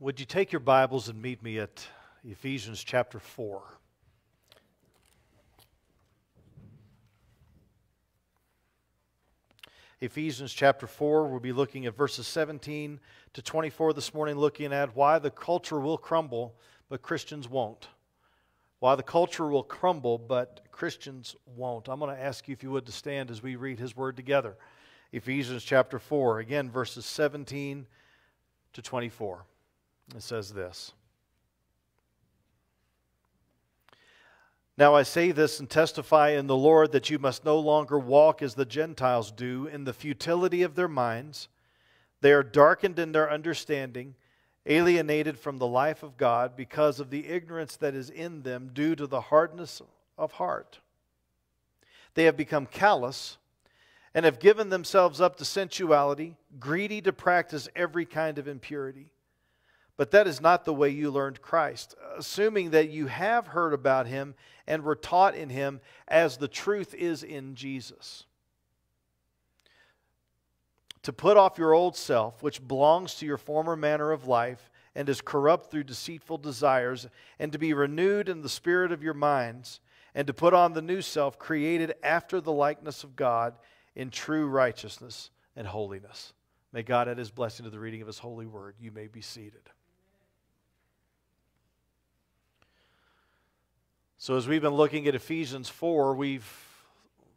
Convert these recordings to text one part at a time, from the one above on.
Would you take your Bibles and meet me at Ephesians chapter 4? Ephesians chapter 4, we'll be looking at verses 17 to 24 this morning, looking at why the culture will crumble, but Christians won't. Why the culture will crumble, but Christians won't. I'm going to ask you, if you would, to stand as we read his word together. Ephesians chapter 4, again, verses 17 to 24. It says this Now I say this and testify in the Lord that you must no longer walk as the Gentiles do in the futility of their minds. They are darkened in their understanding, alienated from the life of God because of the ignorance that is in them due to the hardness of heart. They have become callous and have given themselves up to sensuality, greedy to practice every kind of impurity. But that is not the way you learned Christ, assuming that you have heard about him and were taught in him as the truth is in Jesus. To put off your old self, which belongs to your former manner of life and is corrupt through deceitful desires, and to be renewed in the spirit of your minds, and to put on the new self created after the likeness of God in true righteousness and holiness. May God add his blessing to the reading of his holy word. You may be seated. So, as we've been looking at Ephesians 4, we've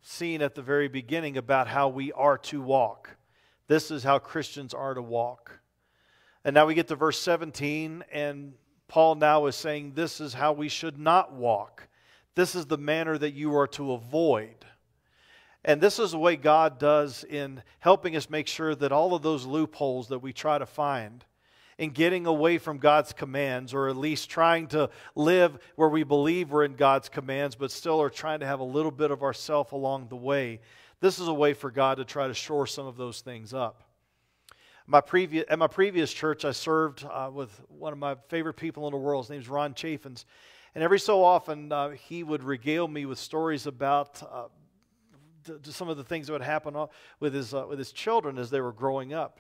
seen at the very beginning about how we are to walk. This is how Christians are to walk. And now we get to verse 17, and Paul now is saying, This is how we should not walk. This is the manner that you are to avoid. And this is the way God does in helping us make sure that all of those loopholes that we try to find in getting away from God's commands, or at least trying to live where we believe we're in God's commands, but still are trying to have a little bit of ourself along the way. This is a way for God to try to shore some of those things up. My previous, at my previous church, I served uh, with one of my favorite people in the world. His is Ron Chaffins. And every so often, uh, he would regale me with stories about uh, to, to some of the things that would happen uh, with his, uh, with his children as they were growing up.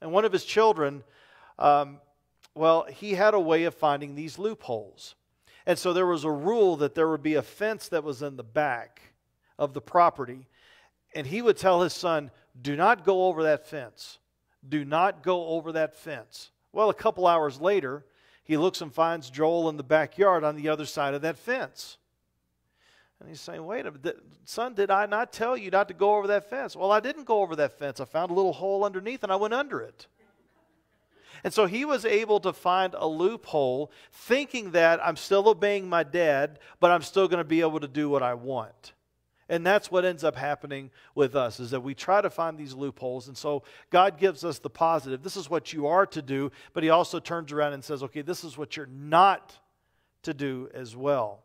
And one of his children um, well, he had a way of finding these loopholes. And so there was a rule that there would be a fence that was in the back of the property. And he would tell his son, Do not go over that fence. Do not go over that fence. Well, a couple hours later, he looks and finds Joel in the backyard on the other side of that fence. And he's saying, Wait a minute, son, did I not tell you not to go over that fence? Well, I didn't go over that fence. I found a little hole underneath and I went under it. And so he was able to find a loophole, thinking that I'm still obeying my dad, but I'm still going to be able to do what I want. And that's what ends up happening with us is that we try to find these loopholes. And so God gives us the positive. This is what you are to do, but he also turns around and says, okay, this is what you're not to do as well.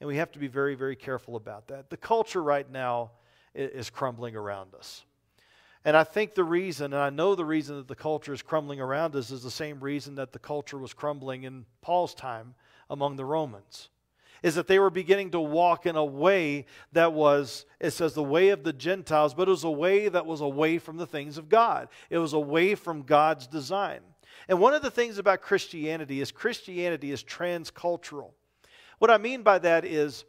And we have to be very, very careful about that. The culture right now is crumbling around us. And I think the reason, and I know the reason that the culture is crumbling around us is the same reason that the culture was crumbling in Paul's time among the Romans, is that they were beginning to walk in a way that was, it says, the way of the Gentiles, but it was a way that was away from the things of God. It was away from God's design. And one of the things about Christianity is Christianity is transcultural. What I mean by that is,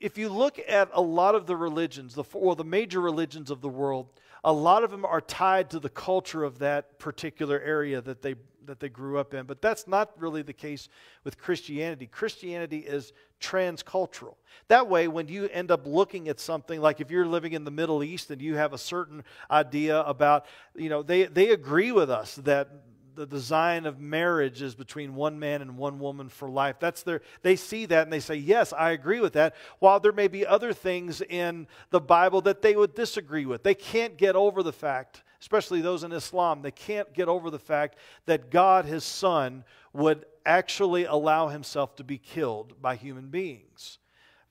if you look at a lot of the religions, the, or the major religions of the world, a lot of them are tied to the culture of that particular area that they that they grew up in but that's not really the case with christianity christianity is transcultural that way when you end up looking at something like if you're living in the middle east and you have a certain idea about you know they they agree with us that the design of marriage is between one man and one woman for life. That's their, they see that and they say, yes, I agree with that. While there may be other things in the Bible that they would disagree with, they can't get over the fact, especially those in Islam, they can't get over the fact that God, his son, would actually allow himself to be killed by human beings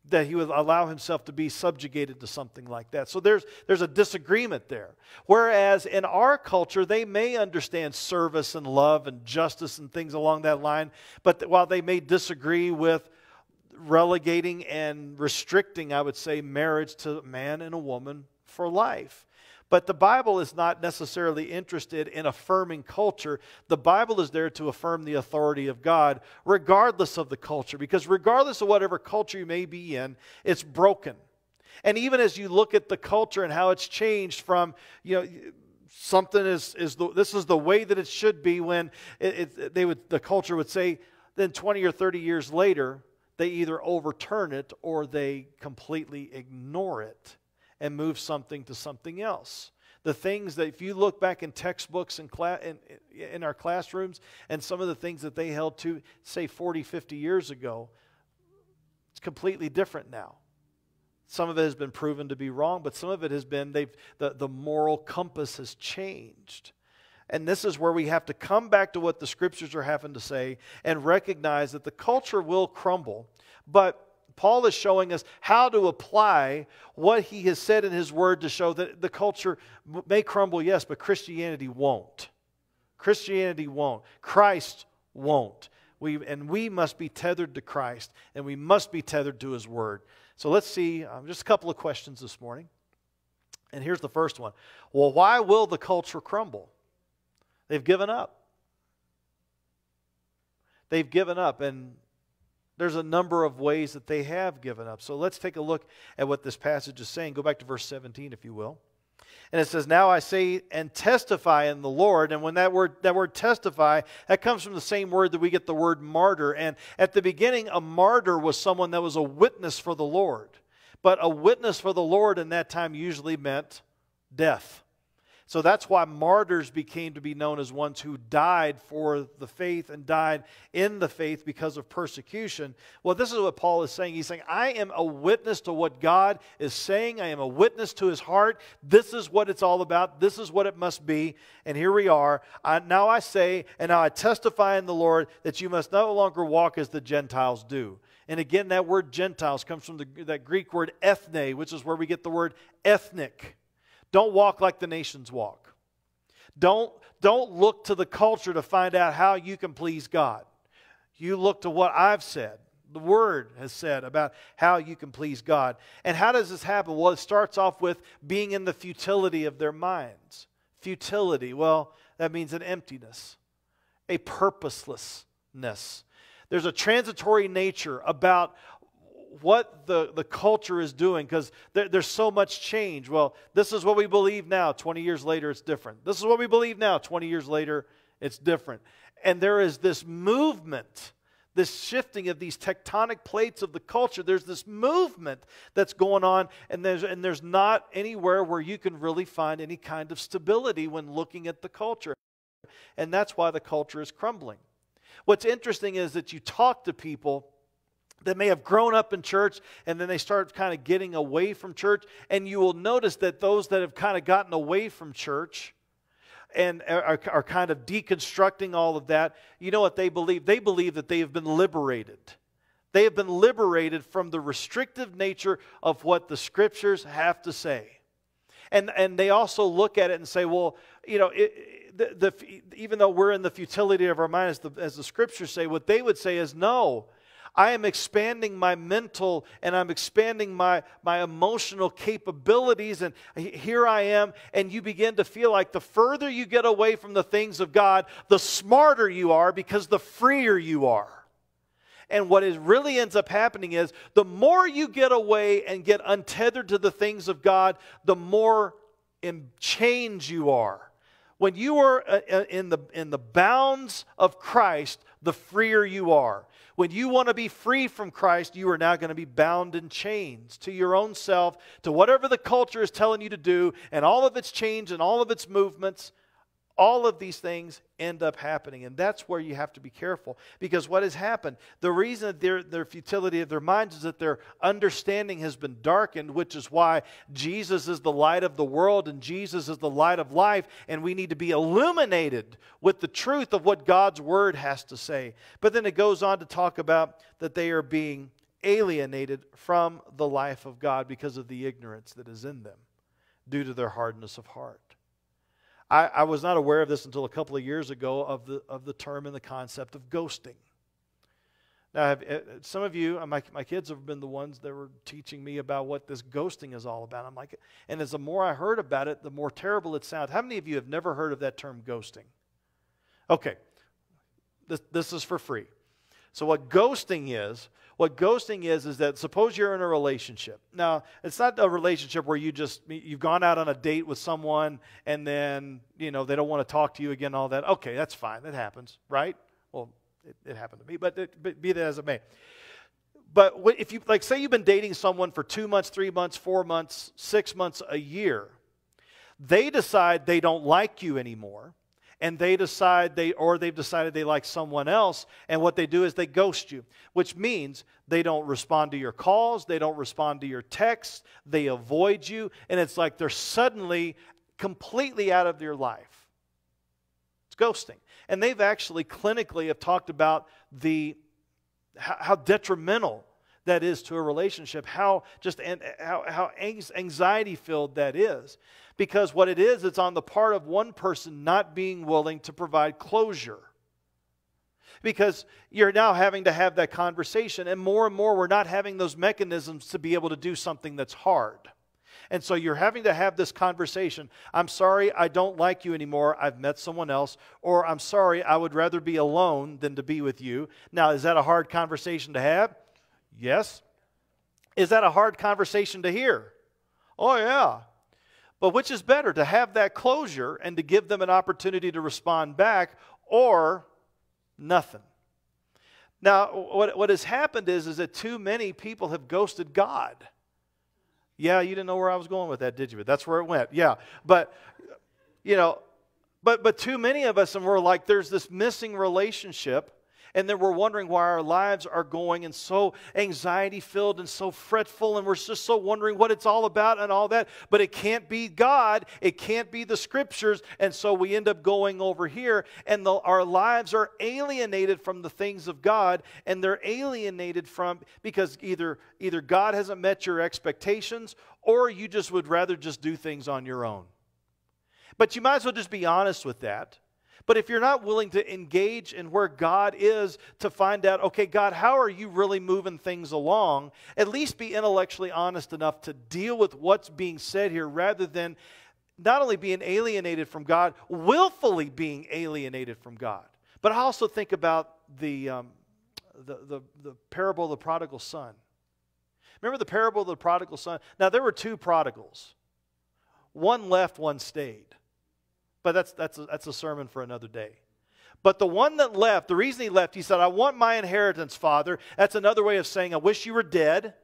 that he would allow himself to be subjugated to something like that. So there's, there's a disagreement there. Whereas in our culture, they may understand service and love and justice and things along that line, but while they may disagree with relegating and restricting, I would say, marriage to a man and a woman for life. But the Bible is not necessarily interested in affirming culture. The Bible is there to affirm the authority of God, regardless of the culture, because regardless of whatever culture you may be in, it's broken. And even as you look at the culture and how it's changed from, you know, something is, is the, this is the way that it should be when it, it, they would, the culture would say, then 20 or 30 years later, they either overturn it or they completely ignore it and move something to something else. The things that, if you look back in textbooks and in, in our classrooms and some of the things that they held to, say, 40, 50 years ago, it's completely different now. Some of it has been proven to be wrong, but some of it has been they've, the, the moral compass has changed. And this is where we have to come back to what the scriptures are having to say and recognize that the culture will crumble, but Paul is showing us how to apply what he has said in his word to show that the culture may crumble, yes, but Christianity won't. Christianity won't. Christ won't. We, and we must be tethered to Christ and we must be tethered to his word. So let's see um, just a couple of questions this morning. And here's the first one Well, why will the culture crumble? They've given up. They've given up. And there's a number of ways that they have given up. So let's take a look at what this passage is saying. Go back to verse 17, if you will. And it says, Now I say and testify in the Lord. And when that word, that word testify, that comes from the same word that we get the word martyr. And at the beginning, a martyr was someone that was a witness for the Lord. But a witness for the Lord in that time usually meant death. So that's why martyrs became to be known as ones who died for the faith and died in the faith because of persecution. Well, this is what Paul is saying. He's saying, I am a witness to what God is saying, I am a witness to his heart. This is what it's all about, this is what it must be. And here we are. I, now I say, and now I testify in the Lord that you must no longer walk as the Gentiles do. And again, that word Gentiles comes from the, that Greek word ethne, which is where we get the word ethnic. Don't walk like the nations walk. Don't, don't look to the culture to find out how you can please God. You look to what I've said, the Word has said about how you can please God. And how does this happen? Well, it starts off with being in the futility of their minds. Futility, well, that means an emptiness, a purposelessness. There's a transitory nature about what the, the culture is doing because there, there's so much change. Well, this is what we believe now. 20 years later, it's different. This is what we believe now. 20 years later, it's different. And there is this movement, this shifting of these tectonic plates of the culture. There's this movement that's going on, and there's, and there's not anywhere where you can really find any kind of stability when looking at the culture. And that's why the culture is crumbling. What's interesting is that you talk to people that may have grown up in church and then they start kind of getting away from church. And you will notice that those that have kind of gotten away from church and are, are, kind of deconstructing all of that, you know what they believe? They believe that they have been liberated. They have been liberated from the restrictive nature of what the scriptures have to say. And, and they also look at it and say, well, you know, it, the, the, even though we're in the futility of our mind, as the, as the scriptures say, what they would say is no I am expanding my mental and I'm expanding my, my emotional capabilities. And here I am. And you begin to feel like the further you get away from the things of God, the smarter you are because the freer you are. And what is really ends up happening is the more you get away and get untethered to the things of God, the more in change you are. When you are uh, uh, in the, in the bounds of Christ, the freer you are. When you want to be free from Christ, you are now going to be bound in chains to your own self, to whatever the culture is telling you to do, and all of its change and all of its movements. All of these things end up happening, and that's where you have to be careful because what has happened? The reason that their, their futility of their minds is that their understanding has been darkened, which is why Jesus is the light of the world and Jesus is the light of life, and we need to be illuminated with the truth of what God's word has to say. But then it goes on to talk about that they are being alienated from the life of God because of the ignorance that is in them due to their hardness of heart. I, I was not aware of this until a couple of years ago of the, of the term and the concept of ghosting. Now, have, eh, eh, some of you, uh, my, my kids have been the ones that were teaching me about what this ghosting is all about. I'm like, and as the more I heard about it, the more terrible it sounds. How many of you have never heard of that term ghosting? Okay, this, this is for free. So, what ghosting is, what ghosting is, is that suppose you're in a relationship. Now, it's not a relationship where you just, you've gone out on a date with someone and then, you know, they don't want to talk to you again, all that. Okay, that's fine. That happens, right? Well, it, it happened to me, but, it, but be that as it may. But if you, like, say you've been dating someone for two months, three months, four months, six months, a year, they decide they don't like you anymore and they decide they or they've decided they like someone else and what they do is they ghost you which means they don't respond to your calls they don't respond to your texts they avoid you and it's like they're suddenly completely out of your life it's ghosting and they've actually clinically have talked about the how detrimental that is to a relationship how just and how, how anxiety filled that is because what it is, it's on the part of one person not being willing to provide closure. Because you're now having to have that conversation, and more and more, we're not having those mechanisms to be able to do something that's hard. And so you're having to have this conversation. I'm sorry, I don't like you anymore. I've met someone else. Or I'm sorry, I would rather be alone than to be with you. Now, is that a hard conversation to have? Yes. Is that a hard conversation to hear? Oh, yeah. But which is better, to have that closure and to give them an opportunity to respond back or nothing? Now, what, what has happened is, is that too many people have ghosted God. Yeah, you didn't know where I was going with that, did you? But that's where it went. Yeah. But, you know, but, but too many of us, and we're like, there's this missing relationship and then we're wondering why our lives are going and so anxiety filled and so fretful, and we're just so wondering what it's all about and all that. But it can't be God, it can't be the scriptures, and so we end up going over here, and the, our lives are alienated from the things of God, and they're alienated from because either either God hasn't met your expectations or you just would rather just do things on your own. But you might as well just be honest with that but if you're not willing to engage in where God is to find out, okay, God, how are you really moving things along? At least be intellectually honest enough to deal with what's being said here rather than not only being alienated from God, willfully being alienated from God. But I also think about the, um, the, the, the parable of the prodigal son. Remember the parable of the prodigal son? Now, there were two prodigals. One left, one stayed. But that's, that's, a, that's a sermon for another day. But the one that left, the reason he left, he said, I want my inheritance, Father. That's another way of saying, I wish you were dead.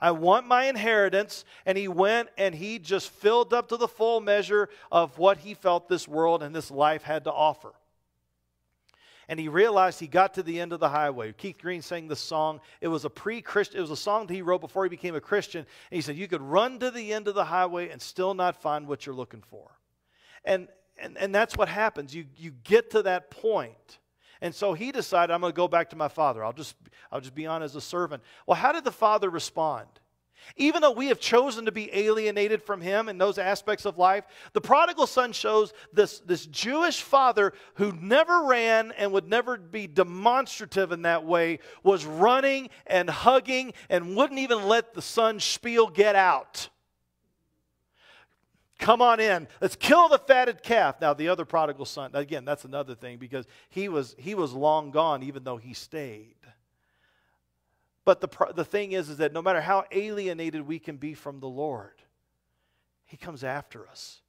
I want my inheritance. And he went and he just filled up to the full measure of what he felt this world and this life had to offer. And he realized he got to the end of the highway. Keith Green sang this song. It was a pre-Christian, it was a song that he wrote before he became a Christian. And he said, You could run to the end of the highway and still not find what you're looking for. And, and, and that's what happens. You, you get to that And so he decided, I'm going to go back to my father. I'll just, I'll just be on as a servant. Well, how did the father respond? Even though we have chosen to be alienated from him in those aspects of life, the prodigal son shows this, this Jewish father who never ran and would never be demonstrative in that way was running and hugging and wouldn't even let the son spiel get out. Come on in. Let's kill the fatted calf. Now, the other prodigal son, again, that's another thing because he was, he was long gone even though he stayed. But the, the thing is, is that no matter how alienated we can be from the Lord, he comes after us.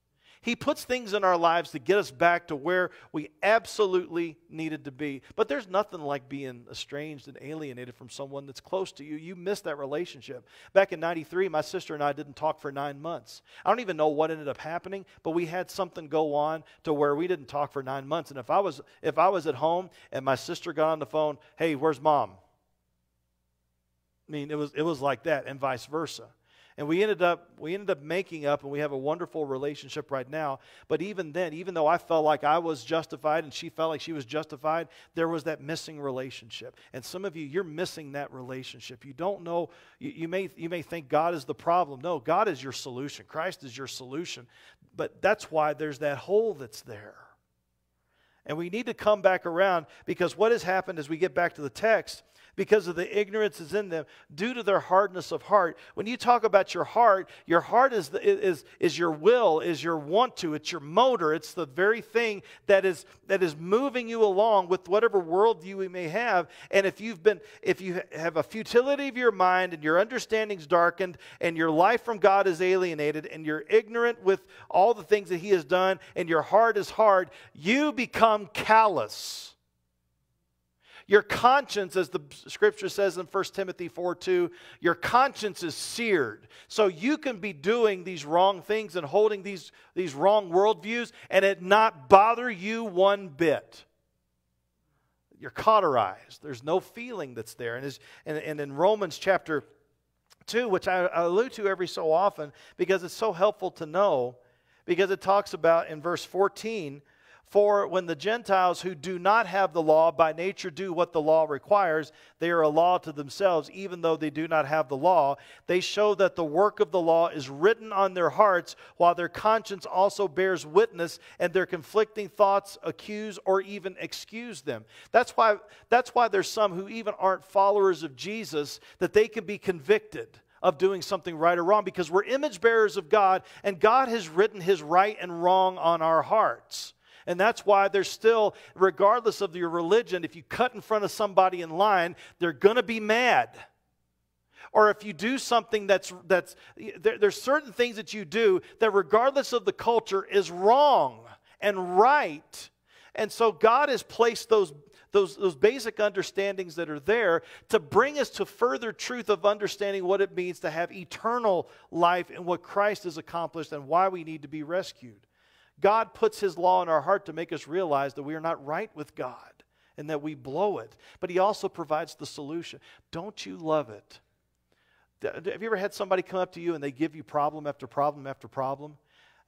He puts things in our lives to get us back to where we absolutely needed to be. But there's nothing like being estranged and alienated from someone that's close to you. You miss that relationship. Back in 93, my sister and I didn't talk for nine months. I don't even know what ended up happening, but we had something go on to where we didn't talk for nine months. And if I was, if I was at home and my sister got on the phone, hey, where's mom? I mean, it was, it was like that, and vice versa. And we ended up we ended up making up and we have a wonderful relationship right now. But even then, even though I felt like I was justified and she felt like she was justified, there was that missing relationship. And some of you, you're missing that relationship. You don't know, you, you may you may think God is the problem. No, God is your solution. Christ is your solution. But that's why there's that hole that's there. And we need to come back around because what has happened as we get back to the text because of the ignorance is in them due to their hardness of heart. When you talk about your heart, your heart is, the, is, is your will, is your want to, it's your motor, it's the very thing that is, that is moving you along with whatever worldview we may have. And if you've been, if you have a futility of your mind and your understanding's darkened and your life from God is alienated and you're ignorant with all the things that He has done and your heart is hard, you become callous. Your conscience, as the scripture says in 1 Timothy 4 2, your conscience is seared. So you can be doing these wrong things and holding these, these wrong worldviews and it not bother you one bit. You're cauterized. There's no feeling that's there. And, and, and in Romans chapter 2, which I, I allude to every so often because it's so helpful to know, because it talks about in verse 14 for when the Gentiles who do not have the law by nature do what the law requires, they are a law to themselves, even though they do not have the law. They show that the work of the law is written on their hearts, while their conscience also bears witness, and their conflicting thoughts accuse or even excuse them. That's why, that's why there's some who even aren't followers of Jesus, that they can be convicted of doing something right or wrong because we're image bearers of God, and God has written his right and wrong on our hearts. And that's why there's still, regardless of your religion, if you cut in front of somebody in line, they're going to be mad or if you do something that's that's there, there's certain things that you do that regardless of the culture is wrong and right and so god has placed those those, those basic understandings that are there to bring us to further truth of understanding what it means to have eternal life and what Christ has accomplished and why we need to be rescued. God puts His law in our heart to make us realize that we are not right with God and that we blow it. But He also provides the solution. Don't you love it? Have you ever had somebody come up to you and they give you problem after problem after problem?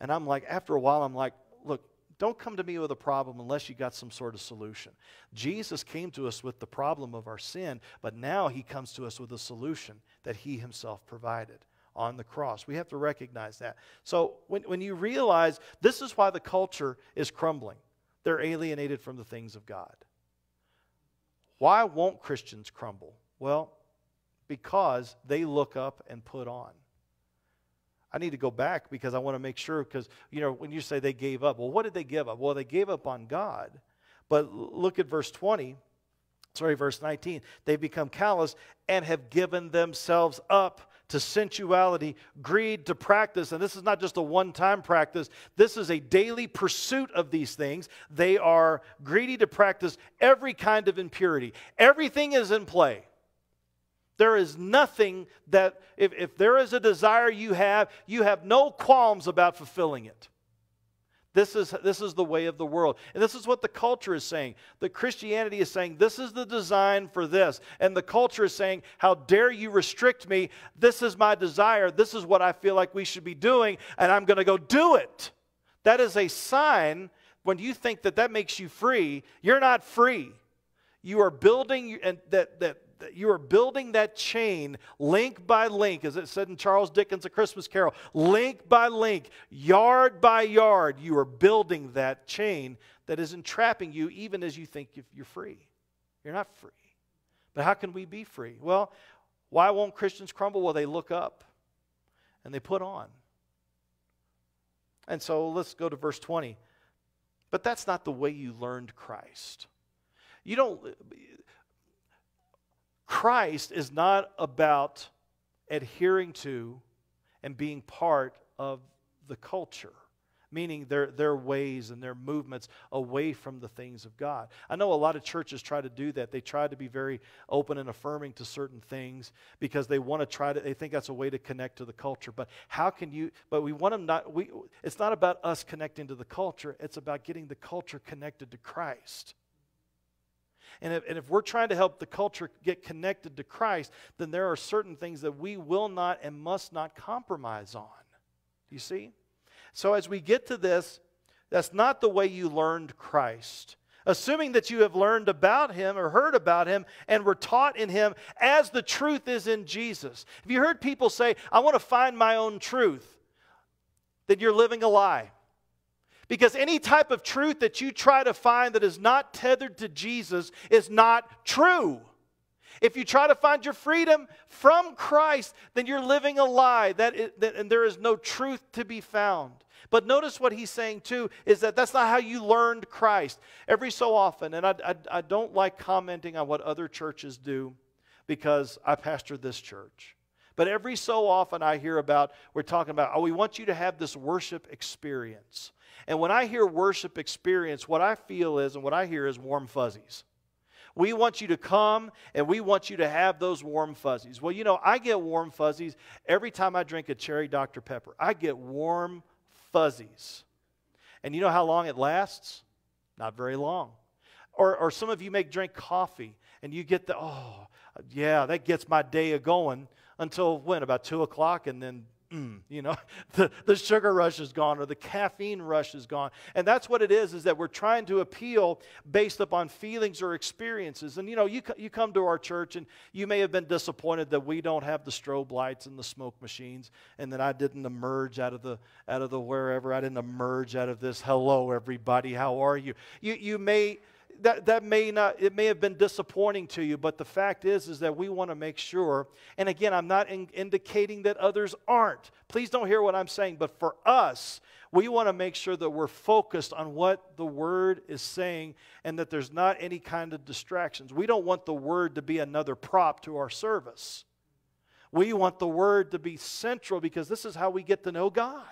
And I'm like, after a while, I'm like, look, don't come to me with a problem unless you got some sort of solution. Jesus came to us with the problem of our sin, but now he comes to us with a solution that he himself provided on the cross. We have to recognize that. So when, when you realize this is why the culture is crumbling, they're alienated from the things of God. Why won't Christians crumble? Well, because they look up and put on. I need to go back because I want to make sure because you know when you say they gave up, well what did they give up? Well, they gave up on God. But look at verse 20. Sorry, verse 19. They become callous and have given themselves up to sensuality, greed to practice. And this is not just a one time practice, this is a daily pursuit of these things. They are greedy to practice every kind of impurity. Everything is in play. There is nothing that, if, if there is a desire you have, you have no qualms about fulfilling it. This is, this is the way of the world. And this is what the culture is saying. The Christianity is saying, this is the design for this. And the culture is saying, how dare you restrict me? This is my desire. This is what I feel like we should be doing, and I'm going to go do it. That is a sign when you think that that makes you free, you're not free. You are building and that, that you are building that chain link by link, as it said in Charles Dickens' A Christmas Carol, link by link, yard by yard, you are building that chain that is entrapping you even as you think you're free. You're not free. But how can we be free? Well, why won't Christians crumble? Well, they look up and they put on. And so let's go to verse 20. But that's not the way you learned Christ. You don't Christ is not about adhering to and being part of the culture, meaning their, their ways and their movements away from the things of God. I know a lot of churches try to do that. They try to be very open and affirming to certain things because they want to try to, they think that's a way to connect to the culture. But how can you, but we want them not, we, it's not about us connecting to the culture, it's about getting the culture connected to Christ. And if, and if we're trying to help the culture get connected to Christ, then there are certain things that we will not and must not compromise on. You see? So as we get to this, that's not the way you learned Christ. Assuming that you have learned about him or heard about him and were taught in him as the truth is in Jesus. Have you heard people say, I want to find my own truth? Then you're living a lie. Because any type of truth that you try to find that is not tethered to Jesus is not true. If you try to find your freedom from Christ, then you're living a lie, that, is, that, and there is no truth to be found. But notice what he's saying too is that that's not how you learned Christ. Every so often, and I, I, I don't like commenting on what other churches do because I pastor this church. But every so often I hear about, we're talking about, oh, we want you to have this worship experience. And when I hear worship experience, what I feel is, and what I hear is warm fuzzies. We want you to come and we want you to have those warm fuzzies. Well, you know, I get warm fuzzies every time I drink a cherry Dr. Pepper. I get warm fuzzies. And you know how long it lasts? Not very long. Or, or some of you may drink coffee and you get the, oh, yeah, that gets my day a going until when? About two o'clock, and then Mm, you know the, the sugar rush is gone or the caffeine rush is gone and that's what it is is that we're trying to appeal based upon feelings or experiences and you know you, you come to our church and you may have been disappointed that we don't have the strobe lights and the smoke machines and that i didn't emerge out of the out of the wherever i didn't emerge out of this hello everybody how are you you, you may that, that may not it may have been disappointing to you but the fact is is that we want to make sure and again i'm not in indicating that others aren't please don't hear what i'm saying but for us we want to make sure that we're focused on what the word is saying and that there's not any kind of distractions we don't want the word to be another prop to our service we want the word to be central because this is how we get to know god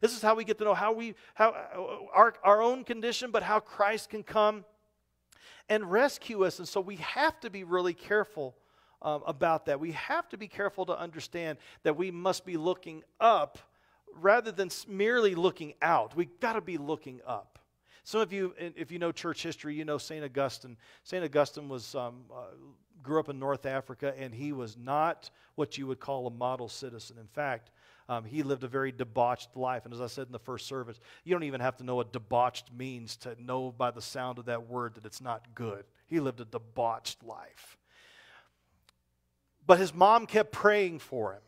this is how we get to know how we how our, our own condition but how christ can come and rescue us. And so we have to be really careful um, about that. We have to be careful to understand that we must be looking up rather than merely looking out. We've got to be looking up. Some of you, if you know church history, you know St. Augustine. St. Augustine was. Um, uh, grew up in North Africa, and he was not what you would call a model citizen. In fact, um, he lived a very debauched life. And as I said in the first service, you don't even have to know what debauched means to know by the sound of that word that it's not good. He lived a debauched life. But his mom kept praying for him.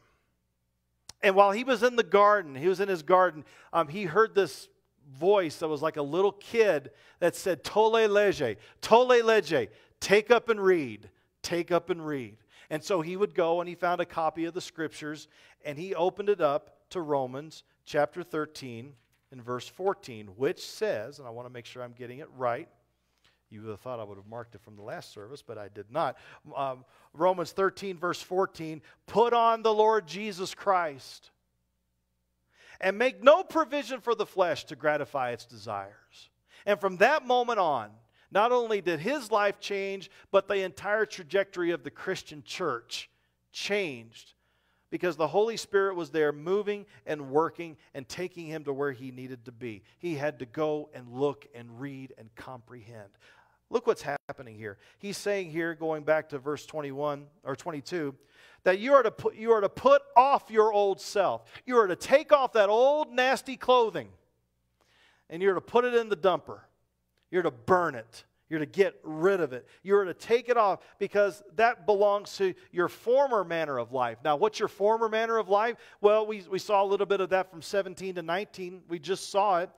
And while he was in the garden, he was in his garden, um, he heard this voice that was like a little kid that said, Tole lege, tole lege, take up and read, take up and read. And so he would go and he found a copy of the scriptures and he opened it up to Romans chapter 13 and verse 14, which says, and I want to make sure I'm getting it right. You would have thought I would have marked it from the last service, but I did not. Um, Romans 13, verse 14 Put on the Lord Jesus Christ and make no provision for the flesh to gratify its desires. And from that moment on, not only did his life change, but the entire trajectory of the Christian church changed because the Holy Spirit was there moving and working and taking him to where he needed to be. He had to go and look and read and comprehend. Look what's happening here. He's saying here, going back to verse 21 or 22, that you are to put, you are to put off your old self. You are to take off that old nasty clothing and you're to put it in the dumper. You're to burn it. You're to get rid of it. You're to take it off because that belongs to your former manner of life. Now, what's your former manner of life? Well, we, we saw a little bit of that from 17 to 19. We just saw it.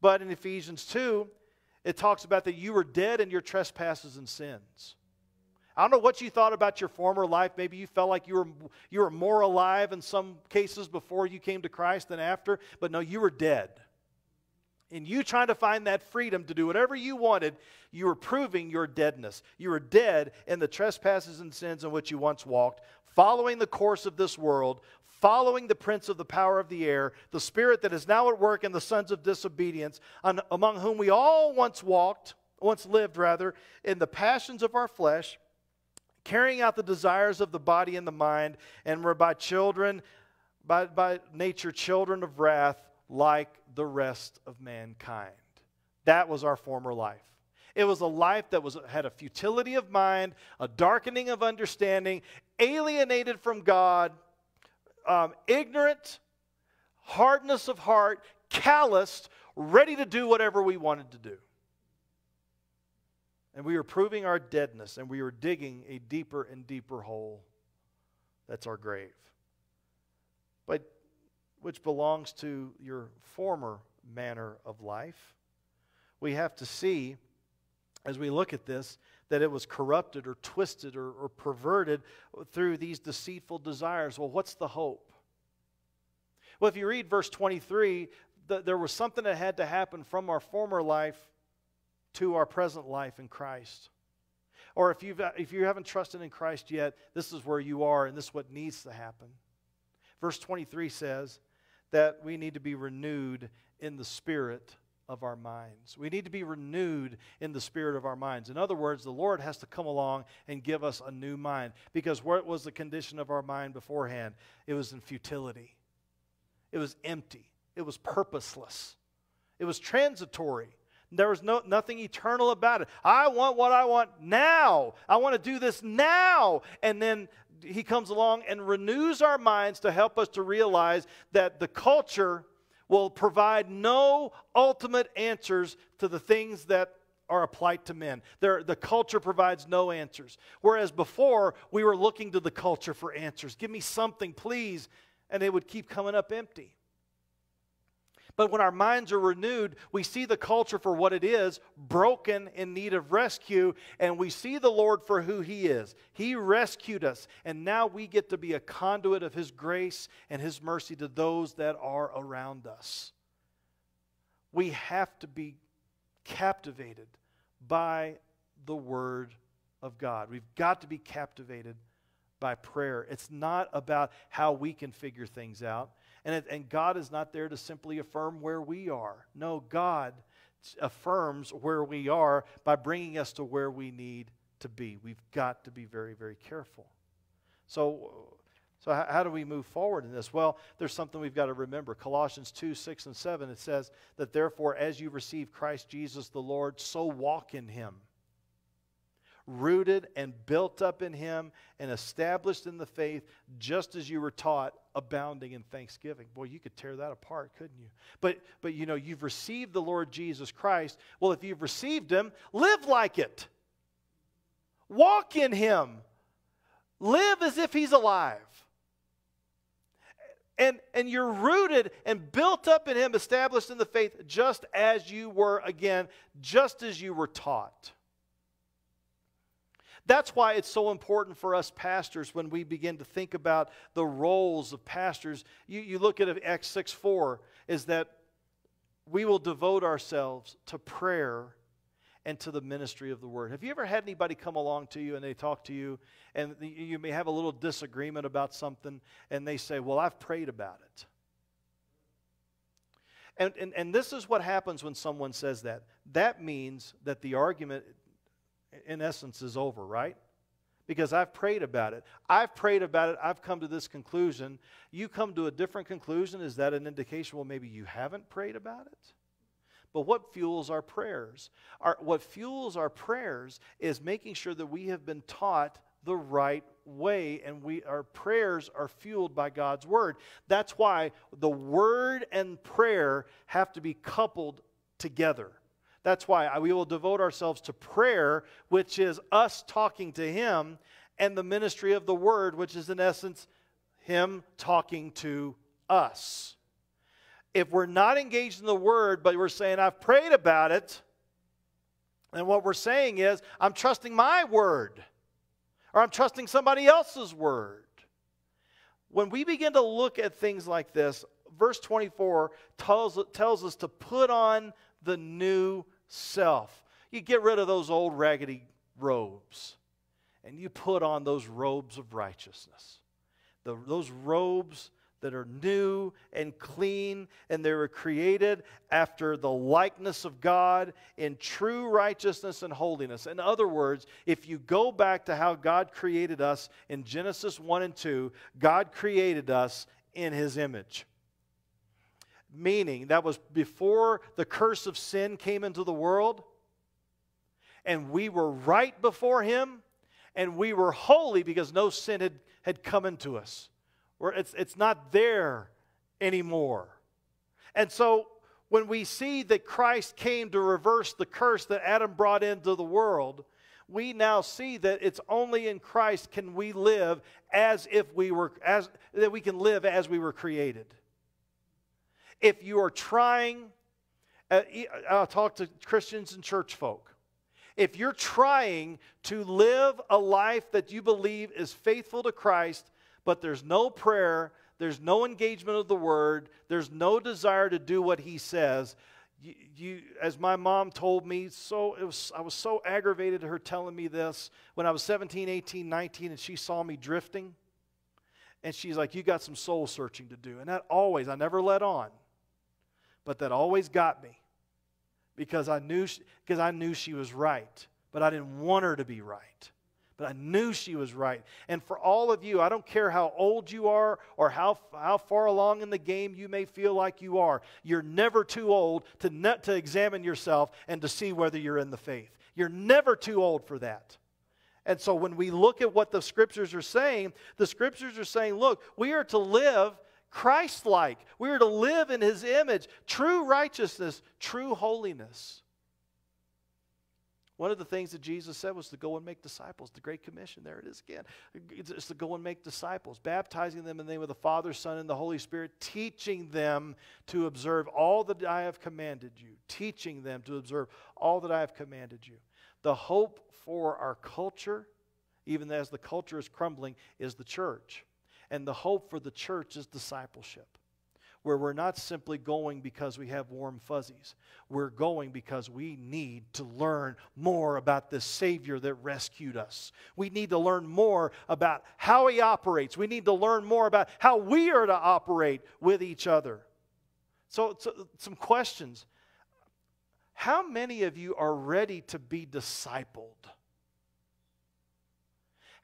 But in Ephesians 2, it talks about that you were dead in your trespasses and sins. I don't know what you thought about your former life. Maybe you felt like you were, you were more alive in some cases before you came to Christ than after. But no, you were dead. And you trying to find that freedom to do whatever you wanted, you were proving your deadness. You were dead in the trespasses and sins in which you once walked, following the course of this world, following the prince of the power of the air, the spirit that is now at work in the sons of disobedience, on, among whom we all once walked, once lived rather, in the passions of our flesh, carrying out the desires of the body and the mind, and were by children, by, by nature, children of wrath like the rest of mankind. That was our former life. It was a life that was, had a futility of mind, a darkening of understanding, alienated from God, um, ignorant, hardness of heart, calloused, ready to do whatever we wanted to do. And we were proving our deadness, and we were digging a deeper and deeper hole. That's our grave. But which belongs to your former manner of life. We have to see, as we look at this, that it was corrupted or twisted or, or perverted through these deceitful desires. Well, what's the hope? Well, if you read verse 23, the, there was something that had to happen from our former life to our present life in Christ. Or if, you've, if you haven't trusted in Christ yet, this is where you are and this is what needs to happen. Verse 23 says, that we need to be renewed in the spirit of our minds. We need to be renewed in the spirit of our minds. In other words, the Lord has to come along and give us a new mind because what was the condition of our mind beforehand? It was in futility, it was empty, it was purposeless, it was transitory. There was no, nothing eternal about it. I want what I want now. I want to do this now. And then he comes along and renews our minds to help us to realize that the culture will provide no ultimate answers to the things that are applied to men. the culture provides no answers. Whereas before, we were looking to the culture for answers. Give me something, please. And they would keep coming up empty. But when our minds are renewed, we see the culture for what it is broken, in need of rescue, and we see the Lord for who He is. He rescued us, and now we get to be a conduit of His grace and His mercy to those that are around us. We have to be captivated by the Word of God. We've got to be captivated by prayer. It's not about how we can figure things out. And, it, and God is not there to simply affirm where we are. No, God affirms where we are by bringing us to where we need to be. We've got to be very, very careful. So, so how do we move forward in this? Well, there's something we've got to remember. Colossians 2 6 and 7, it says that therefore, as you receive Christ Jesus the Lord, so walk in him rooted and built up in Him and established in the faith, just as you were taught, abounding in thanksgiving. Boy, you could tear that apart, couldn't you? But, but you know, you've received the Lord Jesus Christ. Well, if you've received Him, live like it, walk in Him, live as if He's alive and, and you're rooted and built up in Him, established in the faith, just as you were again, just as you were taught. That's why it's so important for us pastors when we begin to think about the roles of pastors. You, you look at Acts 6 4 is that we will devote ourselves to prayer and to the ministry of the word. Have you ever had anybody come along to you and they talk to you and you may have a little disagreement about something and they say, Well, I've prayed about it. And, and, and this is what happens when someone says that. That means that the argument in essence, is over, right? Because I've prayed about it. I've prayed about it. I've come to this conclusion. You come to a different conclusion. Is that an indication, well, maybe you haven't prayed about it? But what fuels our prayers? Our, what fuels our prayers is making sure that we have been taught the right way and we our prayers are fueled by God's word. That's why the word and prayer have to be coupled together. That's why we will devote ourselves to prayer, which is us talking to Him, and the ministry of the Word, which is in essence Him talking to us. If we're not engaged in the Word, but we're saying, I've prayed about it, and what we're saying is, I'm trusting my Word, or I'm trusting somebody else's Word. When we begin to look at things like this, verse 24 tells, tells us to put on the new self. You get rid of those old raggedy robes and you put on those robes of righteousness. The, those robes that are new and clean, and they were created after the likeness of God in true righteousness and holiness. In other words, if you go back to how God created us in Genesis 1 and 2, God created us in His image meaning that was before the curse of sin came into the world, and we were right before Him, and we were holy because no sin had, had come into us. Where it's, it's not there anymore. And so when we see that Christ came to reverse the curse that Adam brought into the world, we now see that it's only in Christ can we live as if we were as that we can live as we were created. If you are trying, uh, I'll talk to Christians and church folk. If you're trying to live a life that you believe is faithful to Christ, but there's no prayer, there's no engagement of the word, there's no desire to do what he says, you, you, as my mom told me so it was i was so aggravated at her telling me this when i was 17 18 19 and she saw me drifting and she's like you got some soul searching to do and that always i never let on but that always got me because I knew she, because I knew she was right, but I didn't want her to be right. But I knew she was right. And for all of you, I don't care how old you are or how, how far along in the game you may feel like you are, you're never too old to, to examine yourself and to see whether you're in the faith. You're never too old for that. And so when we look at what the scriptures are saying, the scriptures are saying, look, we are to live Christ like. We are to live in his image, true righteousness, true holiness. One of the things that Jesus said was to go and make disciples, the Great Commission. There it is again. It's to go and make disciples, baptizing them in the name of the Father, Son, and the Holy Spirit, teaching them to observe all that I have commanded you, teaching them to observe all that I have commanded you. The hope for our culture, even as the culture is crumbling, is the church. And the hope for the church is discipleship, where we're not simply going because we have warm fuzzies. We're going because we need to learn more about the Savior that rescued us. We need to learn more about how He operates. We need to learn more about how we are to operate with each other. So, so some questions. How many of you are ready to be discipled?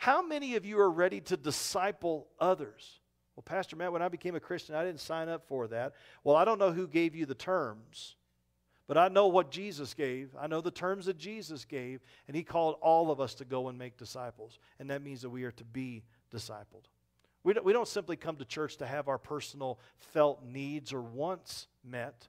How many of you are ready to disciple others? Well, Pastor Matt, when I became a Christian, I didn't sign up for that. Well, I don't know who gave you the terms, but I know what Jesus gave. I know the terms that Jesus gave, and He called all of us to go and make disciples. And that means that we are to be discipled. We don't, we don't simply come to church to have our personal felt needs or wants met.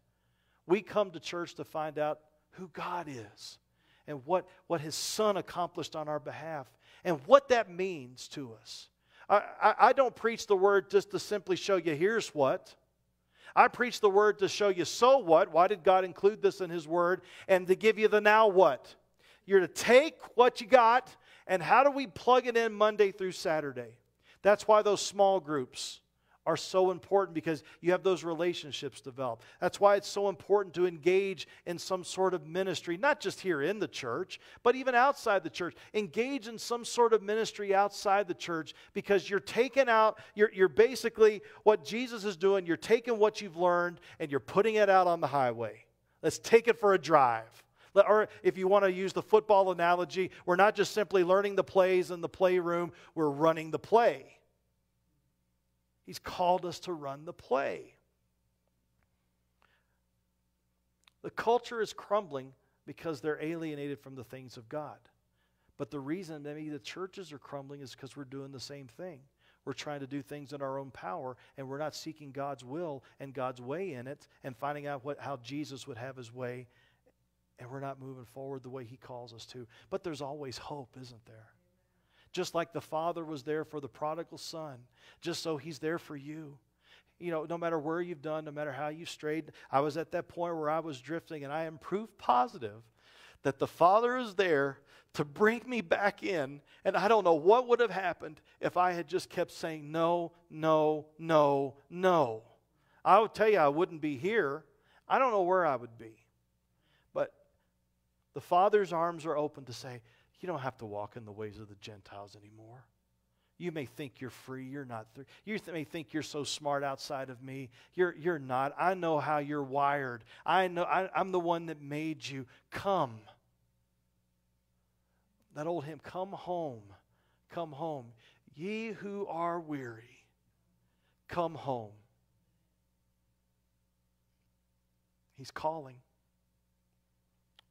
We come to church to find out who God is and what, what His Son accomplished on our behalf and what that means to us. I, I, I don't preach the word just to simply show you here's what. I preach the word to show you so what, why did God include this in His word, and to give you the now what. You're to take what you got and how do we plug it in Monday through Saturday? That's why those small groups are so important because you have those relationships developed. That's why it's so important to engage in some sort of ministry, not just here in the church, but even outside the church. Engage in some sort of ministry outside the church because you're taking out, you're, you're basically what Jesus is doing, you're taking what you've learned and you're putting it out on the highway. Let's take it for a drive. Or if you want to use the football analogy, we're not just simply learning the plays in the playroom, we're running the play. He's called us to run the play. The culture is crumbling because they're alienated from the things of God. But the reason maybe the churches are crumbling is because we're doing the same thing. We're trying to do things in our own power, and we're not seeking God's will and God's way in it and finding out what, how Jesus would have his way, and we're not moving forward the way he calls us to. But there's always hope, isn't there? just like the Father was there for the prodigal son, just so He's there for you. You know, no matter where you've done, no matter how you've strayed, I was at that point where I was drifting, and I am proof positive that the Father is there to bring me back in. And I don't know what would have happened if I had just kept saying, no, no, no, no. I would tell you, I wouldn't be here. I don't know where I would be. But the Father's arms are open to say, you don't have to walk in the ways of the Gentiles anymore. You may think you're free. You're not. Th- you th- may think you're so smart outside of me. You're, you're not. I know how you're wired. I know. I, I'm the one that made you. Come. That old hymn, come home, come home. Ye who are weary, come home. He's calling.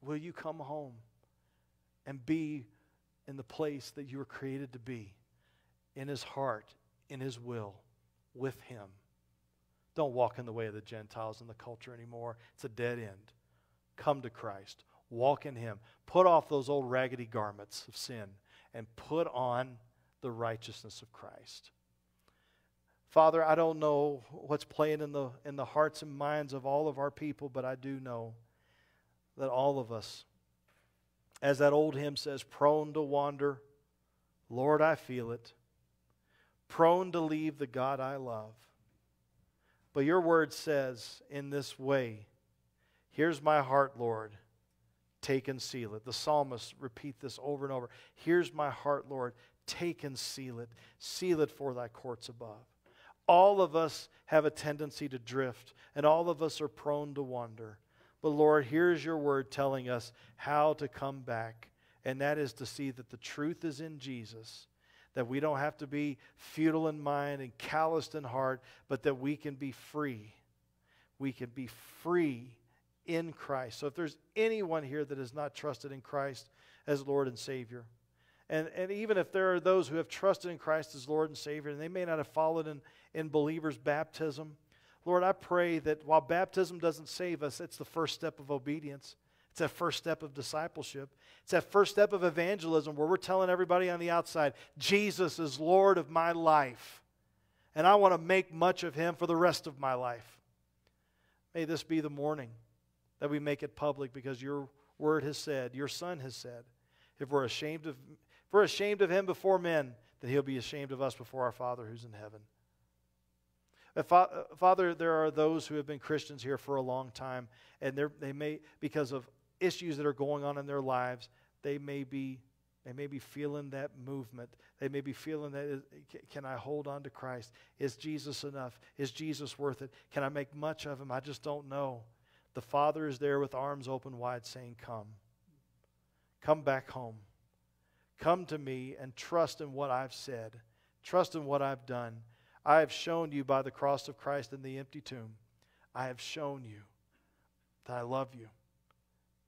Will you come home? and be in the place that you were created to be in his heart, in his will, with him. Don't walk in the way of the Gentiles and the culture anymore. It's a dead end. Come to Christ, walk in him, put off those old raggedy garments of sin, and put on the righteousness of Christ. Father, I don't know what's playing in the, in the hearts and minds of all of our people, but I do know that all of us as that old hymn says, prone to wander. Lord, I feel it. Prone to leave the God I love. But your word says in this way, Here's my heart, Lord. Take and seal it. The psalmists repeat this over and over. Here's my heart, Lord. Take and seal it. Seal it for thy courts above. All of us have a tendency to drift, and all of us are prone to wander. But Lord, here's your word telling us how to come back, and that is to see that the truth is in Jesus, that we don't have to be futile in mind and calloused in heart, but that we can be free. We can be free in Christ. So if there's anyone here that has not trusted in Christ as Lord and Savior, and, and even if there are those who have trusted in Christ as Lord and Savior, and they may not have followed in, in believers' baptism, Lord, I pray that while baptism doesn't save us, it's the first step of obedience. It's that first step of discipleship. It's that first step of evangelism where we're telling everybody on the outside, Jesus is Lord of my life, and I want to make much of him for the rest of my life. May this be the morning that we make it public because your word has said, your son has said, if we're ashamed of, if we're ashamed of him before men, that he'll be ashamed of us before our Father who's in heaven. Uh, uh, Father, there are those who have been Christians here for a long time, and they may, because of issues that are going on in their lives, they may be, they may be feeling that movement. They may be feeling that, uh, can I hold on to Christ? Is Jesus enough? Is Jesus worth it? Can I make much of him? I just don't know. The Father is there with arms open wide saying, Come. Come back home. Come to me and trust in what I've said, trust in what I've done I have shown you by the cross of Christ and the empty tomb, I have shown you that I love you,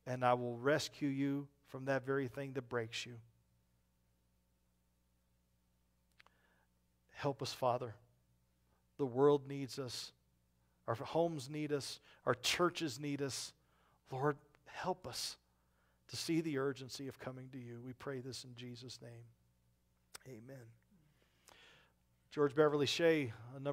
and I will rescue you from that very thing that breaks you. Help us, Father. The world needs us. Our homes need us. Our churches need us. Lord, help us to see the urgency of coming to you. We pray this in Jesus' name. Amen. George Beverly Shea, a number